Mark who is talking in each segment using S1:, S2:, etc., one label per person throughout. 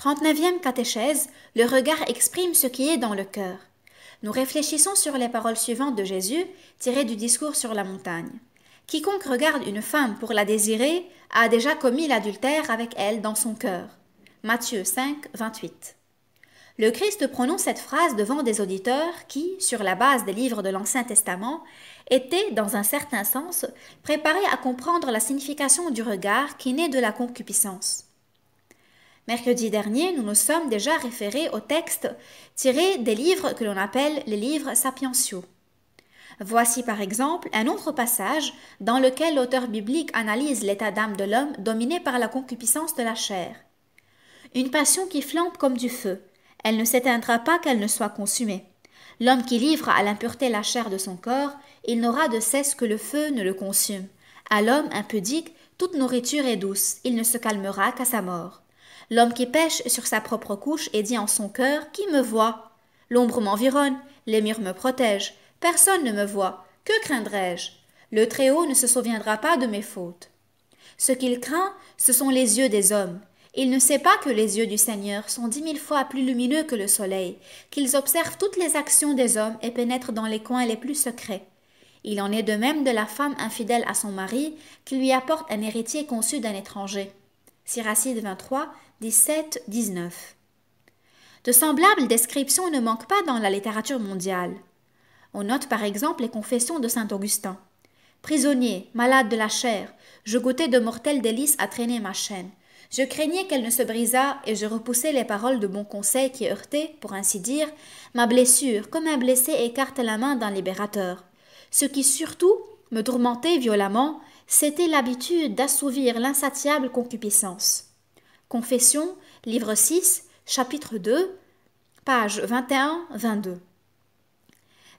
S1: 39e catéchèse, le regard exprime ce qui est dans le cœur. Nous réfléchissons sur les paroles suivantes de Jésus tirées du discours sur la montagne. Quiconque regarde une femme pour la désirer a déjà commis l'adultère avec elle dans son cœur. Matthieu 5, 28. Le Christ prononce cette phrase devant des auditeurs qui, sur la base des livres de l'Ancien Testament, étaient, dans un certain sens, préparés à comprendre la signification du regard qui naît de la concupiscence. Mercredi dernier, nous nous sommes déjà référés au texte tiré des livres que l'on appelle les livres sapientiaux. Voici par exemple un autre passage dans lequel l'auteur biblique analyse l'état d'âme de l'homme dominé par la concupiscence de la chair. Une passion qui flambe comme du feu, elle ne s'éteindra pas qu'elle ne soit consumée. L'homme qui livre à l'impureté la chair de son corps, il n'aura de cesse que le feu ne le consume. À l'homme impudique, toute nourriture est douce, il ne se calmera qu'à sa mort. L'homme qui pêche sur sa propre couche et dit en son cœur Qui me voit L'ombre m'environne, les murs me protègent, personne ne me voit, que craindrais-je Le Très-Haut ne se souviendra pas de mes fautes. Ce qu'il craint, ce sont les yeux des hommes. Il ne sait pas que les yeux du Seigneur sont dix mille fois plus lumineux que le soleil, qu'ils observent toutes les actions des hommes et pénètrent dans les coins les plus secrets. Il en est de même de la femme infidèle à son mari qui lui apporte un héritier conçu d'un étranger. Siracide 23, 17-19. De semblables descriptions ne manquent pas dans la littérature mondiale. On note par exemple les confessions de saint Augustin. Prisonnier, malade de la chair, je goûtais de mortelles délices à traîner ma chaîne. Je craignais qu'elle ne se brisât et je repoussais les paroles de bon conseil qui heurtaient, pour ainsi dire, ma blessure, comme un blessé écarte la main d'un libérateur. Ce qui surtout me tourmentait violemment, c'était l'habitude d'assouvir l'insatiable concupiscence. Confession, livre 6, chapitre 2, pages 21-22.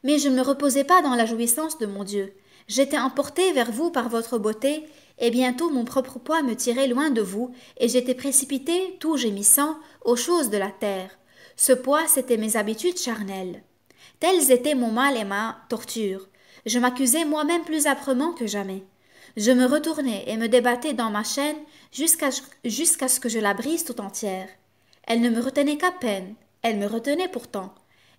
S1: Mais je ne me reposais pas dans la jouissance de mon Dieu. J'étais emporté vers vous par votre beauté, et bientôt mon propre poids me tirait loin de vous, et j'étais précipité, tout gémissant, aux choses de la terre. Ce poids, c'était mes habitudes charnelles. Tels étaient mon mal et ma torture. Je m'accusais moi-même plus âprement que jamais. Je me retournais et me débattais dans ma chaîne jusqu'à ce que je la brise tout entière. Elle ne me retenait qu'à peine, elle me retenait pourtant.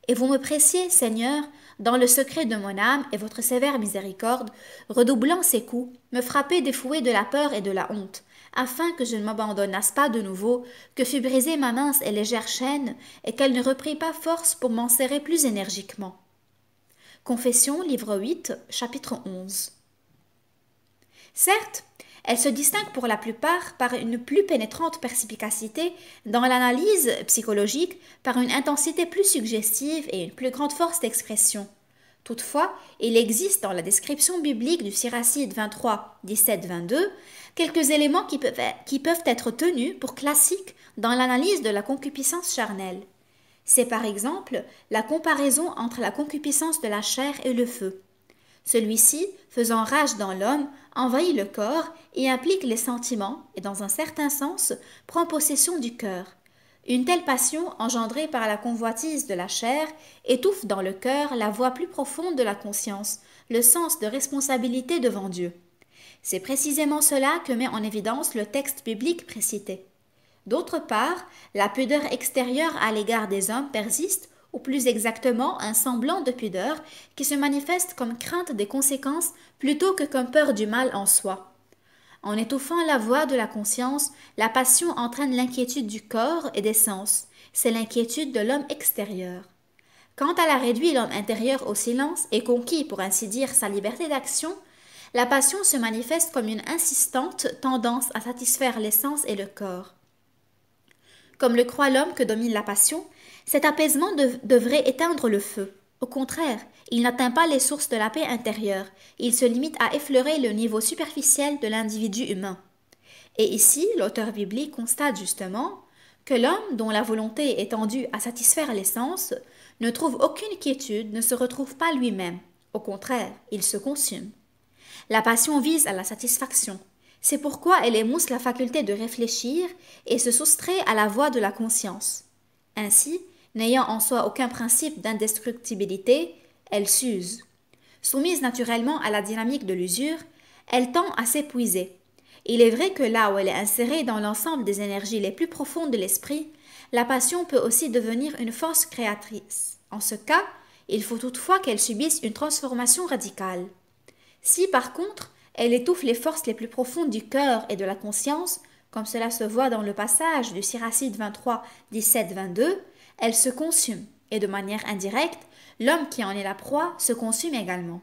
S1: Et vous me pressiez, Seigneur, dans le secret de mon âme et votre sévère miséricorde, redoublant ses coups, me frappait des fouets de la peur et de la honte, afin que je ne m'abandonnasse pas de nouveau, que fût brisée ma mince et légère chaîne, et qu'elle ne reprît pas force pour m'en serrer plus énergiquement. Confession, livre 8, chapitre 11. Certes, elle se distingue pour la plupart par une plus pénétrante perspicacité dans l'analyse psychologique, par une intensité plus suggestive et une plus grande force d'expression. Toutefois, il existe dans la description biblique du Siracide 23, 17, 22 quelques éléments qui peuvent, qui peuvent être tenus pour classiques dans l'analyse de la concupiscence charnelle. C'est par exemple la comparaison entre la concupiscence de la chair et le feu. Celui-ci, faisant rage dans l'homme, envahit le corps et implique les sentiments et, dans un certain sens, prend possession du cœur. Une telle passion, engendrée par la convoitise de la chair, étouffe dans le cœur la voix plus profonde de la conscience, le sens de responsabilité devant Dieu. C'est précisément cela que met en évidence le texte biblique précité. D'autre part, la pudeur extérieure à l'égard des hommes persiste ou plus exactement un semblant de pudeur qui se manifeste comme crainte des conséquences plutôt que comme peur du mal en soi. En étouffant la voix de la conscience, la passion entraîne l'inquiétude du corps et des sens, c'est l'inquiétude de l'homme extérieur. Quand elle a réduit l'homme intérieur au silence et conquis, pour ainsi dire, sa liberté d'action, la passion se manifeste comme une insistante tendance à satisfaire les sens et le corps. Comme le croit l'homme que domine la passion, cet apaisement devrait éteindre le feu. Au contraire, il n'atteint pas les sources de la paix intérieure, il se limite à effleurer le niveau superficiel de l'individu humain. Et ici, l'auteur biblique constate justement que l'homme dont la volonté est tendue à satisfaire les sens ne trouve aucune quiétude, ne se retrouve pas lui-même. Au contraire, il se consume. La passion vise à la satisfaction. C'est pourquoi elle émousse la faculté de réfléchir et se soustrait à la voix de la conscience. Ainsi, N'ayant en soi aucun principe d'indestructibilité, elle s'use. Soumise naturellement à la dynamique de l'usure, elle tend à s'épuiser. Il est vrai que là où elle est insérée dans l'ensemble des énergies les plus profondes de l'esprit, la passion peut aussi devenir une force créatrice. En ce cas, il faut toutefois qu'elle subisse une transformation radicale. Si par contre, elle étouffe les forces les plus profondes du cœur et de la conscience, comme cela se voit dans le passage du Siracide 23, 17, 22, elle se consume, et de manière indirecte, l'homme qui en est la proie se consume également.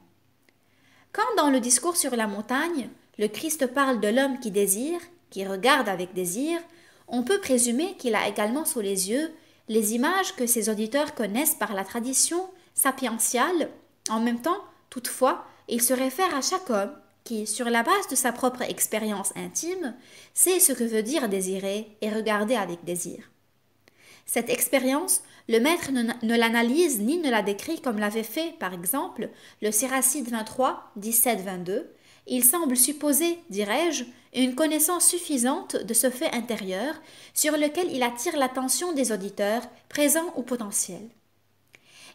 S1: Quand dans le discours sur la montagne, le Christ parle de l'homme qui désire, qui regarde avec désir, on peut présumer qu'il a également sous les yeux les images que ses auditeurs connaissent par la tradition sapientiale. En même temps, toutefois, il se réfère à chaque homme qui, sur la base de sa propre expérience intime, sait ce que veut dire désirer et regarder avec désir. Cette expérience, le maître ne, l'analyse ni ne la décrit comme l'avait fait, par exemple, le Séracide 23, 17-22. Il semble supposer, dirais-je, une connaissance suffisante de ce fait intérieur sur lequel il attire l'attention des auditeurs, présents ou potentiels.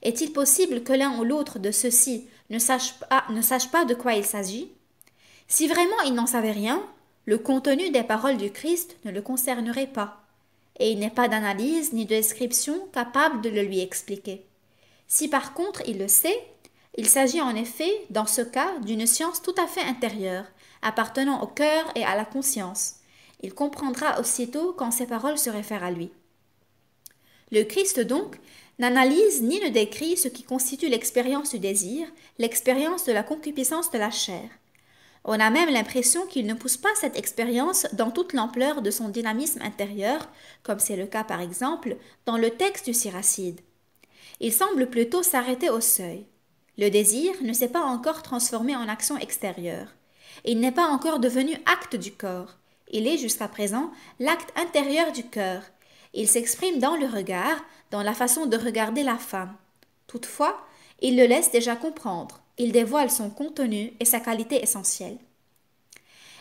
S1: Est-il possible que l'un ou l'autre de ceux-ci ne sache, pas, ne sache pas de quoi il s'agit Si vraiment il n'en savait rien, le contenu des paroles du Christ ne le concernerait pas et il n'est pas d'analyse ni de description capable de le lui expliquer. Si par contre il le sait, il s'agit en effet, dans ce cas, d'une science tout à fait intérieure, appartenant au cœur et à la conscience. Il comprendra aussitôt quand ces paroles se réfèrent à lui. Le Christ donc n'analyse ni ne décrit ce qui constitue l'expérience du désir, l'expérience de la concupiscence de la chair. On a même l'impression qu'il ne pousse pas cette expérience dans toute l'ampleur de son dynamisme intérieur, comme c'est le cas par exemple dans le texte du Siracide. Il semble plutôt s'arrêter au seuil. Le désir ne s'est pas encore transformé en action extérieure. Il n'est pas encore devenu acte du corps. Il est jusqu'à présent l'acte intérieur du cœur. Il s'exprime dans le regard, dans la façon de regarder la femme. Toutefois, il le laisse déjà comprendre il dévoile son contenu et sa qualité essentielle.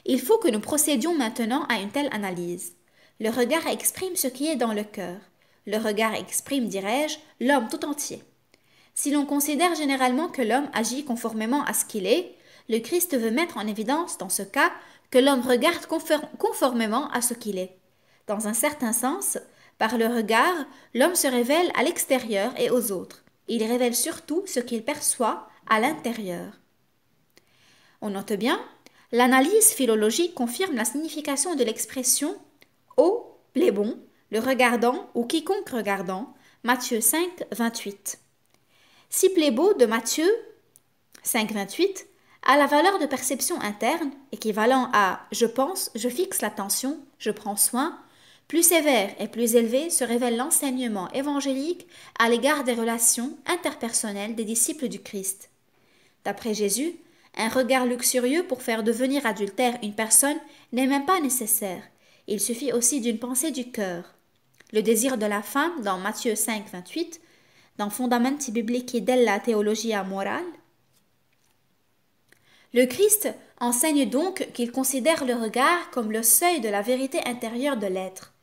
S1: Il faut que nous procédions maintenant à une telle analyse. Le regard exprime ce qui est dans le cœur. Le regard exprime, dirais-je, l'homme tout entier. Si l'on considère généralement que l'homme agit conformément à ce qu'il est, le Christ veut mettre en évidence, dans ce cas, que l'homme regarde conformément à ce qu'il est. Dans un certain sens, par le regard, l'homme se révèle à l'extérieur et aux autres. Il révèle surtout ce qu'il perçoit à l'intérieur. On note bien, l'analyse philologique confirme la signification de l'expression au »« plébon, le regardant ou quiconque regardant, Matthieu 5, 28. Si plébo de Matthieu 5, 28 a la valeur de perception interne, équivalent à je pense, je fixe l'attention, je prends soin, plus sévère et plus élevé se révèle l'enseignement évangélique à l'égard des relations interpersonnelles des disciples du Christ. D'après Jésus, un regard luxurieux pour faire devenir adultère une personne n'est même pas nécessaire. Il suffit aussi d'une pensée du cœur. Le désir de la femme, dans Matthieu 5, 28, dans Fondamenti biblici della teologia morale, le Christ enseigne donc qu'il considère le regard comme le seuil de la vérité intérieure de l'être.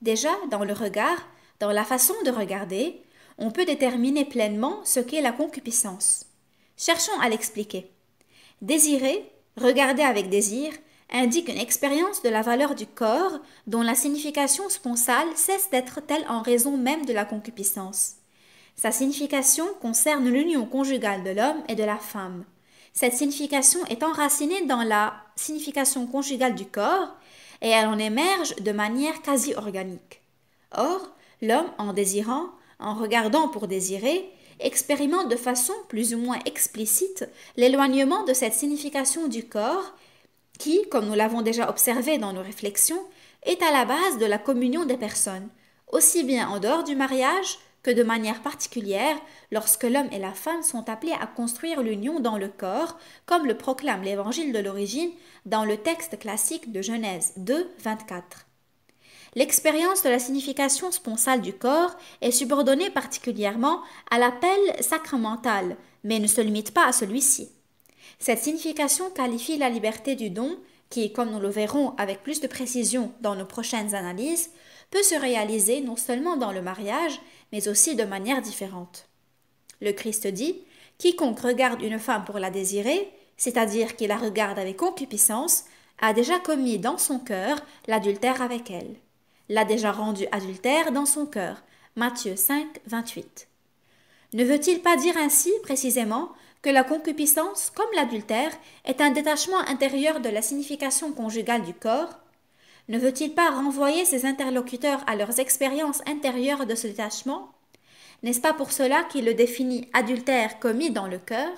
S1: Déjà, dans le regard, dans la façon de regarder, on peut déterminer pleinement ce qu'est la concupiscence. Cherchons à l'expliquer. Désirer, regarder avec désir, indique une expérience de la valeur du corps dont la signification sponsale cesse d'être telle en raison même de la concupiscence. Sa signification concerne l'union conjugale de l'homme et de la femme. Cette signification est enracinée dans la signification conjugale du corps et elle en émerge de manière quasi organique. Or, l'homme, en désirant, en regardant pour désirer, expérimente de façon plus ou moins explicite l'éloignement de cette signification du corps qui, comme nous l'avons déjà observé dans nos réflexions, est à la base de la communion des personnes, aussi bien en dehors du mariage que de manière particulière lorsque l'homme et la femme sont appelés à construire l'union dans le corps, comme le proclame l'évangile de l'origine dans le texte classique de Genèse 2, 24. L'expérience de la signification sponsale du corps est subordonnée particulièrement à l'appel sacramental, mais ne se limite pas à celui-ci. Cette signification qualifie la liberté du don, qui, comme nous le verrons avec plus de précision dans nos prochaines analyses, peut se réaliser non seulement dans le mariage, mais aussi de manière différente. Le Christ dit Quiconque regarde une femme pour la désirer, c'est-à-dire qui la regarde avec concupiscence, a déjà commis dans son cœur l'adultère avec elle l'a déjà rendu adultère dans son cœur. Matthieu 5, 28. Ne veut-il pas dire ainsi, précisément, que la concupiscence, comme l'adultère, est un détachement intérieur de la signification conjugale du corps Ne veut-il pas renvoyer ses interlocuteurs à leurs expériences intérieures de ce détachement N'est-ce pas pour cela qu'il le définit adultère commis dans le cœur